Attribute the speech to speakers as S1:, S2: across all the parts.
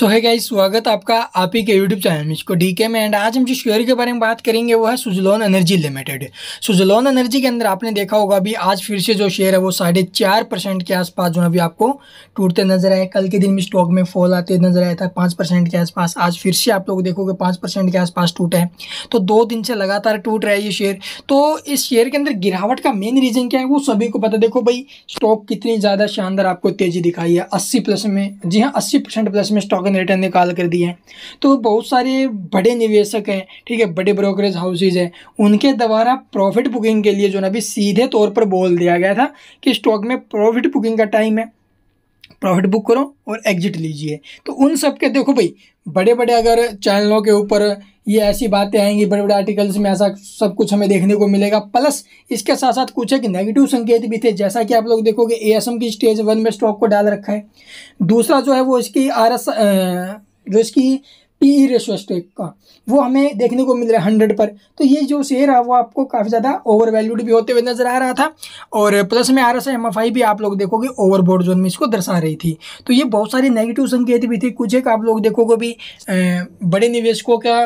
S1: सो है गाइस स्वागत आपका आप ही के यूट्यूब चैनल में इसको डी में एंड आज हम जिस शेयर के बारे में बात करेंगे वो है Suzlon Energy Limited Suzlon Energy के अंदर आपने देखा होगा अभी आज फिर से जो शेयर है वो साढ़े चार परसेंट के आसपास जो अभी आपको टूटते नजर आए कल के दिन में स्टॉक में फॉल आते नजर आया था पाँच परसेंट के आसपास आज फिर से आप लोग देखोगे पाँच परसेंट के आसपास टूटा है तो दो दिन से लगातार टूट रहा है ये शेयर तो इस शेयर के अंदर गिरावट का मेन रीज़न क्या है वो सभी को पता देखो भाई स्टॉक कितनी ज़्यादा शानदार आपको तेज़ी दिखाई है अस्सी प्लस में जी हाँ अस्सी प्लस में स्टॉक टोकन रिटर्न निकाल कर दिए तो बहुत सारे बड़े निवेशक हैं ठीक है बड़े ब्रोकरेज हाउसेज हैं उनके द्वारा प्रॉफिट बुकिंग के लिए जो ना अभी सीधे तौर पर बोल दिया गया था कि स्टॉक में प्रॉफिट बुकिंग का टाइम है प्रॉफिट बुक करो और एग्जिट लीजिए तो उन सब के देखो भाई बड़े बड़े अगर चैनलों के ऊपर ये ऐसी बातें आएंगी बड़े बड़े आर्टिकल्स में ऐसा सब कुछ हमें देखने को मिलेगा प्लस इसके साथ साथ कुछ एक नेगेटिव संकेत भी थे जैसा कि आप लोग देखोगे ए की स्टेज वन में स्टॉक को डाल रखा है दूसरा जो है वो इसकी आर जो इसकी पी ई रेशो स्टेक का वो हमें देखने को मिल रहा है हंड्रेड पर तो ये जो शेयर है वो आपको काफ़ी ज़्यादा ओवर वैल्यूड भी होते हुए नज़र आ रहा था और प्लस में R S M F I भी आप लोग देखोगे ओवरबोर्ड जोन में इसको दर्शा रही थी तो ये बहुत सारे नेगेटिव संकेत भी थे कुछ एक आप लोग देखोगे भी बड़े निवेशकों का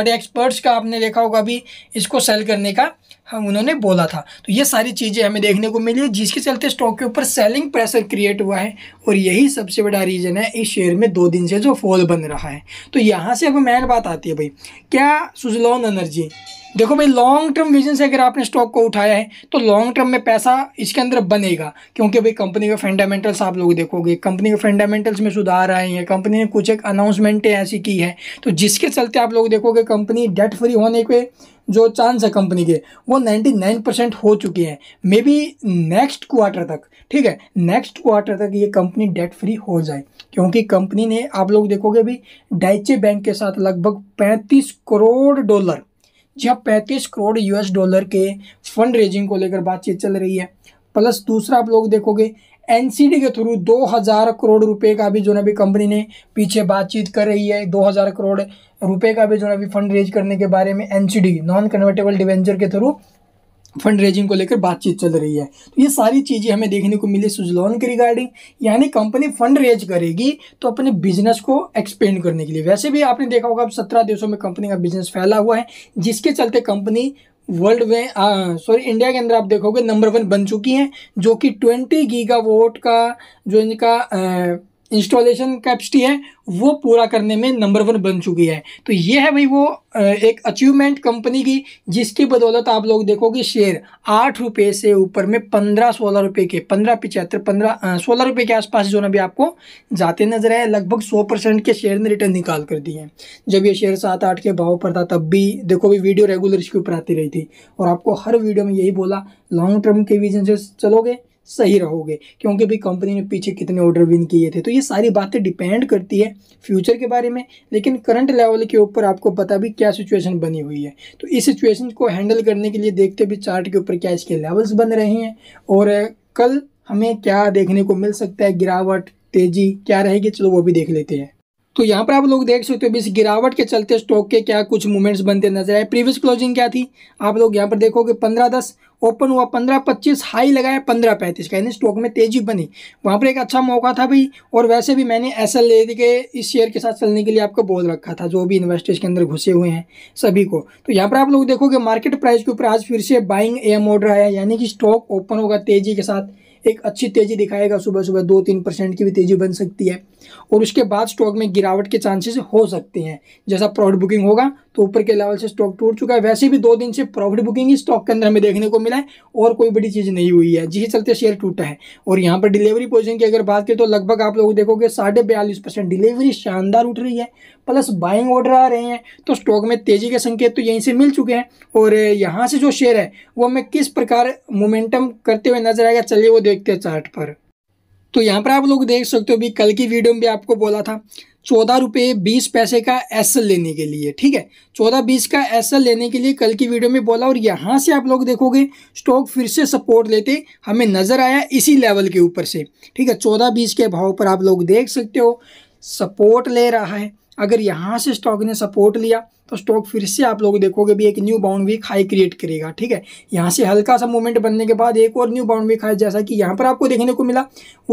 S1: बड़े एक्सपर्ट्स का आपने देखा होगा भी इसको सेल करने का हम हाँ, उन्होंने बोला था तो ये सारी चीज़ें हमें देखने को मिली है जिसके चलते स्टॉक के ऊपर सेलिंग प्रेशर क्रिएट हुआ है और यही सबसे बड़ा रीज़न है इस शेयर में दो दिन से जो फॉल बन रहा है तो यहाँ से अब मेन बात आती है भाई क्या सुजलॉन एनर्जी देखो भाई लॉन्ग टर्म विजन से अगर आपने स्टॉक को उठाया है तो लॉन्ग टर्म में पैसा इसके अंदर बनेगा क्योंकि भाई कंपनी के फंडामेंटल्स आप लोग देखोगे कंपनी के फंडामेंटल्स में सुधार आए हैं कंपनी ने कुछ एक अनाउंसमेंटें ऐसी की है तो जिसके चलते आप लोग देखोगे कंपनी डेट फ्री होने के जो चांस है कंपनी के वो 99 परसेंट हो चुके हैं मे बी नेक्स्ट क्वार्टर तक ठीक है नेक्स्ट क्वार्टर तक ये कंपनी डेट फ्री हो जाए क्योंकि कंपनी ने आप लोग देखोगे अभी डाइचे बैंक के साथ लगभग 35 करोड़ डॉलर जी हाँ पैंतीस करोड़ यूएस डॉलर के फंड रेजिंग को लेकर बातचीत चल रही है प्लस दूसरा आप लोग देखोगे एनसीडी के थ्रू 2000 करोड़ रुपए का भी जो ना अभी कंपनी ने पीछे बातचीत कर रही है 2000 करोड़ रुपए का भी जो ना अभी फंड रेज करने के बारे में एनसीडी नॉन कन्वर्टेबल डिवेंचर के थ्रू फंड रेजिंग को लेकर बातचीत चल रही है तो ये सारी चीज़ें हमें देखने को मिली सुजलोन के रिगार्डिंग यानी कंपनी फंड रेज करेगी तो अपने बिजनेस को एक्सपेंड करने के लिए वैसे भी आपने देखा होगा अब सत्रह देशों में कंपनी का बिजनेस फैला हुआ है जिसके चलते कंपनी वर्ल्ड में सॉरी इंडिया के अंदर आप देखोगे नंबर वन बन चुकी हैं जो कि ट्वेंटी गीगा वोट का जो इनका इंस्टॉलेशन कैपेसिटी है वो पूरा करने में नंबर वन बन चुकी है तो ये है भाई वो एक अचीवमेंट कंपनी की जिसकी बदौलत आप लोग देखोगे शेयर आठ रुपये से ऊपर में पंद्रह सोलह रुपये के पंद्रह पिचहत्तर पंद्रह सोलह रुपये के आसपास जो ना भी आपको जाते नजर आए लगभग सौ परसेंट के शेयर ने रिटर्न निकाल कर दिए हैं जब ये शेयर सात आठ के भाव पर था तब भी देखो भी वीडियो रेगुलर इसके ऊपर आती रही थी और आपको हर वीडियो में यही बोला लॉन्ग टर्म के विजन से चलोगे सही रहोगे क्योंकि भाई कंपनी ने पीछे कितने ऑर्डर विन किए थे तो ये सारी बातें डिपेंड करती है फ्यूचर के बारे में लेकिन करंट लेवल के ऊपर आपको पता भी क्या सिचुएशन बनी हुई है तो इस सिचुएशन को हैंडल करने के लिए देखते भी चार्ट के ऊपर क्या इसके लेवल्स बन रहे हैं और कल हमें क्या देखने को मिल सकता है गिरावट तेजी क्या रहेगी चलो वो भी देख लेते हैं तो यहाँ पर आप लोग देख सकते हो तो इस गिरावट के चलते स्टॉक के क्या कुछ मूवमेंट्स बनते नजर आए प्रीवियस क्लोजिंग क्या थी आप लोग यहाँ पर देखोगे पंद्रह दस ओपन हुआ पंद्रह पच्चीस हाई लगाया पंद्रह पैंतीस का यानी स्टॉक में तेजी बनी वहाँ पर एक अच्छा मौका था भाई और वैसे भी मैंने एस एल के इस शेयर के साथ चलने के लिए आपको बोल रखा था जो भी इन्वेस्टर्स के अंदर घुसे हुए हैं सभी को तो यहाँ पर आप लोग देखोगे मार्केट प्राइस के ऊपर आज फिर से बाइंग एम ऑर्डर आया यानी कि स्टॉक ओपन होगा तेजी के साथ एक अच्छी तेज़ी दिखाएगा सुबह सुबह दो तीन परसेंट की भी तेज़ी बन सकती है और उसके बाद स्टॉक में गिरावट के चांसेस हो सकते हैं जैसा प्रॉफिट बुकिंग होगा तो ऊपर के लेवल से स्टॉक टूट चुका है वैसे भी दो दिन से प्रॉफिट बुकिंग ही स्टॉक के अंदर हमें देखने को मिला है और कोई बड़ी चीज़ नहीं हुई है जिसके चलते शेयर टूटा है और यहाँ पर डिलीवरी पोजिशन की अगर बात करें तो लगभग आप लोग देखोगे साढ़े बयालीस परसेंट डिलीवरी शानदार उठ रही है प्लस बाइंग ऑर्डर आ रहे हैं तो स्टॉक में तेज़ी के संकेत तो यहीं से मिल चुके हैं और यहाँ से जो शेयर है वो हमें किस प्रकार मोमेंटम करते हुए नजर आएगा चलिए वो देखते हैं चार्ट पर तो यहाँ पर आप लोग देख सकते हो भी कल की वीडियो में भी आपको बोला था चौदह रुपये बीस पैसे का एस लेने के लिए ठीक है चौदह बीस का एस लेने के लिए कल की वीडियो में बोला और यहाँ से आप लोग देखोगे स्टॉक फिर से सपोर्ट लेते हमें नज़र आया इसी लेवल के ऊपर से ठीक है चौदह बीस के भाव पर आप लोग देख सकते हो सपोर्ट ले रहा है अगर यहाँ से स्टॉक ने सपोर्ट लिया तो स्टॉक फिर से आप लोग देखोगे भी एक न्यू बाउंड वीक हाई क्रिएट करेगा ठीक है यहाँ से हल्का सा मूवमेंट बनने के बाद एक और न्यू बाउंड वीक हाई जैसा कि यहाँ पर आपको देखने को मिला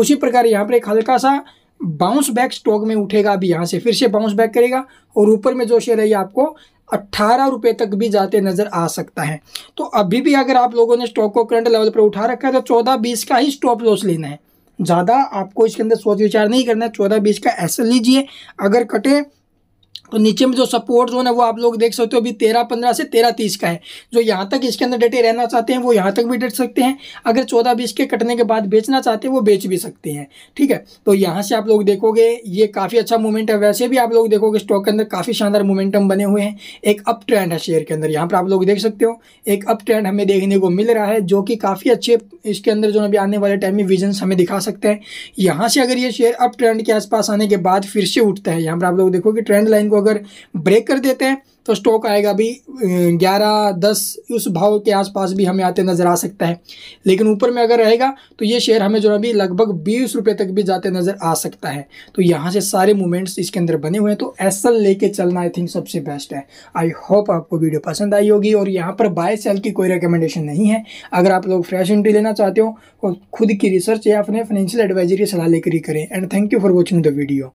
S1: उसी प्रकार यहाँ पर एक हल्का सा बाउंस बैक स्टॉक में उठेगा अभी यहाँ से फिर से बाउंस बैक करेगा और ऊपर में जो शेयर है ये आपको अट्ठारह रुपये तक भी जाते नज़र आ सकता है तो अभी भी अगर आप लोगों ने स्टॉक को करंट लेवल पर उठा रखा है तो चौदह बीस का ही स्टॉप लॉस लेना है ज़्यादा आपको इसके अंदर सोच विचार नहीं करना है चौदह बीस का ऐसा लीजिए अगर कटे तो नीचे में जो सपोर्ट जोन है वो आप लोग देख सकते हो अभी तेरह पंद्रह से तेरह तीस का है जो यहाँ तक इसके अंदर डटे रहना चाहते हैं वो यहाँ तक भी डट सकते हैं अगर चौदह बीस के कटने के बाद बेचना चाहते हैं वो बेच भी सकते हैं ठीक है तो यहाँ से आप लोग देखोगे ये काफ़ी अच्छा मूवमेंट है वैसे भी आप लोग देखोगे स्टॉक के अंदर काफ़ी शानदार मोमेंटम बने हुए हैं एक अप ट्रेंड है शेयर के अंदर यहाँ पर आप लोग देख सकते हो एक अप ट्रेंड हमें देखने को मिल रहा है जो कि काफ़ी अच्छे इसके अंदर जो अभी आने वाले टाइम में विजन हमें दिखा सकते हैं यहाँ से अगर ये शेयर अप ट्रेंड के आसपास आने के बाद फिर से उठता है यहाँ पर आप लोग देखोगे ट्रेंड लाइन को अगर ब्रेक कर देते हैं तो स्टॉक आएगा भी ग्यारह दस उस भाव के आसपास भी हमें आते नज़र आ सकता है लेकिन ऊपर में अगर रहेगा तो ये शेयर हमें जो है अभी लगभग बीस रुपये तक भी जाते नज़र आ सकता है तो यहाँ से सारे मूवमेंट्स इसके अंदर बने हुए हैं तो ऐसा लेके चलना आई थिंक सबसे बेस्ट है आई होप आपको वीडियो पसंद आई होगी और यहाँ पर बाय सेल की कोई रिकमेंडेशन नहीं है अगर आप लोग फ्रेश एंट्री लेना चाहते हो और तो खुद की रिसर्च या अपने फाइनेंशियल एडवाइजरी सलाह लेकर ही करें and thank you for watching the video